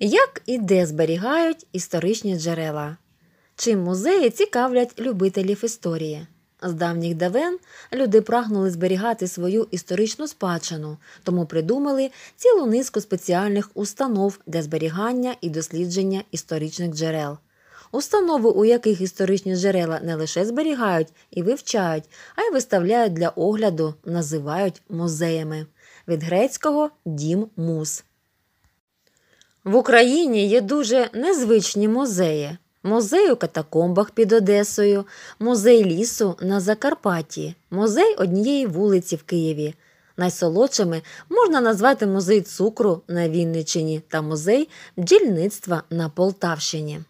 Як і де зберігають історичні джерела? Чим музеї цікавлять любителів історії? З давніх давен люди прагнули зберігати свою історичну спадщину, тому придумали цілу низку спеціальних установ для зберігання і дослідження історичних джерел. Установи, у яких історичні джерела не лише зберігають і вивчають, а й виставляють для огляду, називають музеями від грецького дім мус. В Україні є дуже незвичні музеї: музей у катакомбах під Одесою, музей лісу на Закарпатті, музей однієї вулиці в Києві. Найсолодшими можна назвати музей цукру на Вінниччині та музей бджільництва на Полтавщині,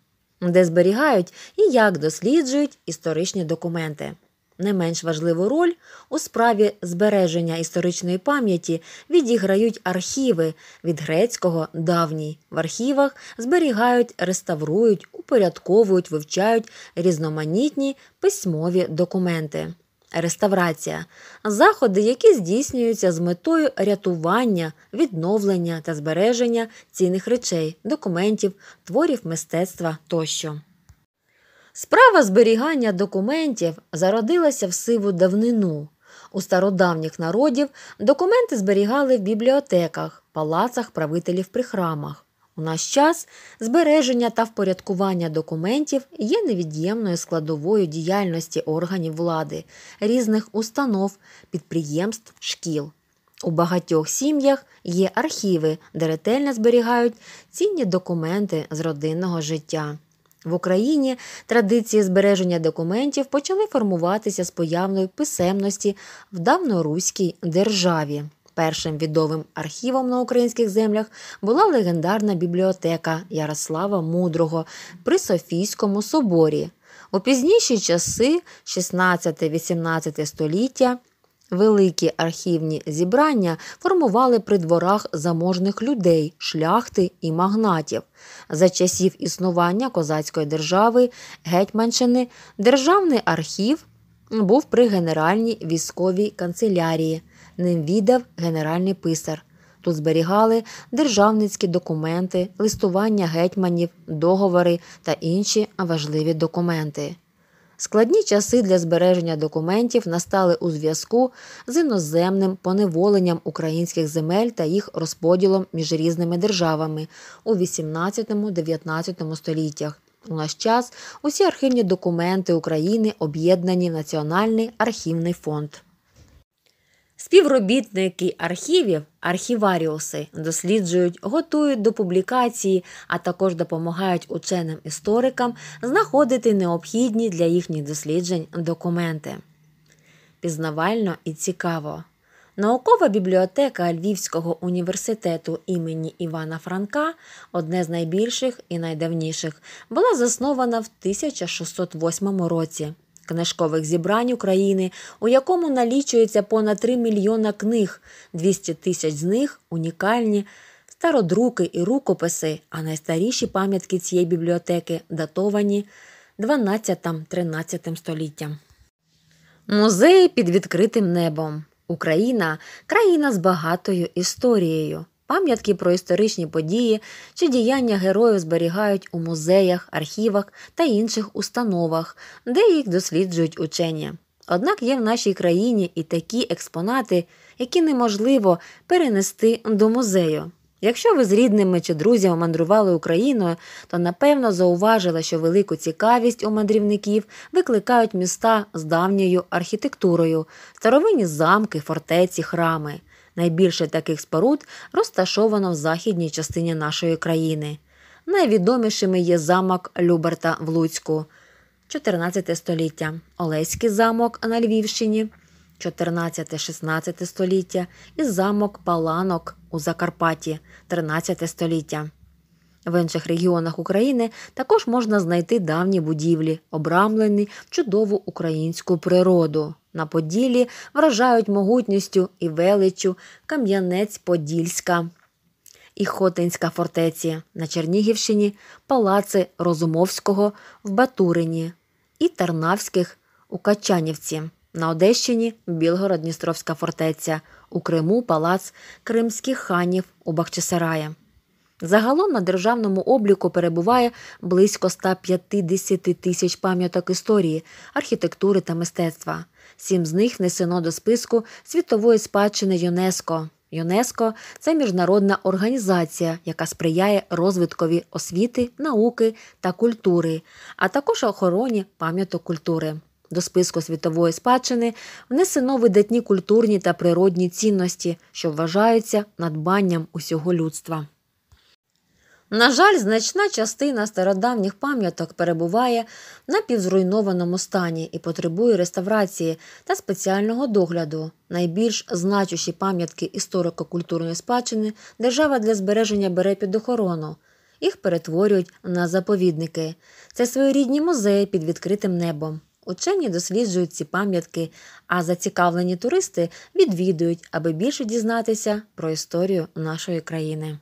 де зберігають і як досліджують історичні документи. Не менш важливу роль у справі збереження історичної пам'яті відіграють архіви від грецького давній. В архівах зберігають, реставрують, упорядковують, вивчають різноманітні письмові документи. Реставрація заходи, які здійснюються з метою рятування, відновлення та збереження цінних речей, документів, творів мистецтва тощо. Справа зберігання документів зародилася в сиву давнину. У стародавніх народів документи зберігали в бібліотеках, палацах правителів при храмах. У наш час збереження та впорядкування документів є невід'ємною складовою діяльності органів влади, різних установ, підприємств, шкіл. У багатьох сім'ях є архіви, де ретельно зберігають цінні документи з родинного життя. В Україні традиції збереження документів почали формуватися з появною писемності в давноруській державі. Першим відовим архівом на українських землях була легендарна бібліотека Ярослава Мудрого при Софійському соборі. У пізніші часи 16-18 століття Великі архівні зібрання формували при дворах заможних людей, шляхти і магнатів. За часів існування козацької держави, Гетьманщини, державний архів був при Генеральній військовій канцелярії. Ним віддав генеральний писар. Тут зберігали державницькі документи, листування гетьманів, договори та інші важливі документи. Складні часи для збереження документів настали у зв'язку з іноземним поневоленням українських земель та їх розподілом між різними державами у 18-19 століттях. У наш час усі архівні документи України об'єднані в Національний архівний фонд. Співробітники архівів, архіваріуси досліджують, готують до публікації, а також допомагають ученим історикам знаходити необхідні для їхніх досліджень документи. Пізнавально і цікаво. Наукова бібліотека Львівського університету імені Івана Франка, одне з найбільших і найдавніших, була заснована в 1608 році книжкових зібрань України, у якому налічується понад 3 мільйона книг, 200 тисяч з них унікальні, стародруки і рукописи, а найстаріші пам'ятки цієї бібліотеки датовані 12-13 століттям. Музей під відкритим небом. Україна країна з багатою історією. Пам'ятки про історичні події чи діяння героїв зберігають у музеях, архівах та інших установах, де їх досліджують учені. Однак є в нашій країні і такі експонати, які неможливо перенести до музею. Якщо ви з рідними чи друзями мандрували Україною, то напевно зауважили, що велику цікавість у мандрівників викликають міста з давньою архітектурою, старовинні замки, фортеці, храми. Найбільше таких споруд розташовано в західній частині нашої країни. Найвідомішими є замок Люберта в Луцьку, 14 століття, Олеський замок на Львівщині, 14-16 століття і замок Паланок у Закарпатті, 13 століття. В інших регіонах України також можна знайти давні будівлі, обрамлені в чудову українську природу на Поділі вражають могутністю і величчю Кам'янець-Подільська і Хотинська фортеці на Чернігівщині, палаци Розумовського в Батурині і Тарнавських у Качанівці. На Одещині Білгород-Дністровська фортеця, у Криму палац Кримських ханів у Бахчисараї. Загалом на державному обліку перебуває близько 150 тисяч пам'яток історії, архітектури та мистецтва. Сім з них внесено до списку світової спадщини ЮНЕСКО. ЮНЕСКО це міжнародна організація, яка сприяє розвиткові освіти, науки та культури, а також охороні пам'яток культури. До списку світової спадщини внесено видатні культурні та природні цінності, що вважаються надбанням усього людства. На жаль, значна частина стародавніх пам'яток перебуває на півзруйнованому стані і потребує реставрації та спеціального догляду. Найбільш значущі пам'ятки історико-культурної спадщини держава для збереження бере під охорону. Їх перетворюють на заповідники. Це своєрідні музеї під відкритим небом. Учені досліджують ці пам'ятки, а зацікавлені туристи відвідують, аби більше дізнатися про історію нашої країни.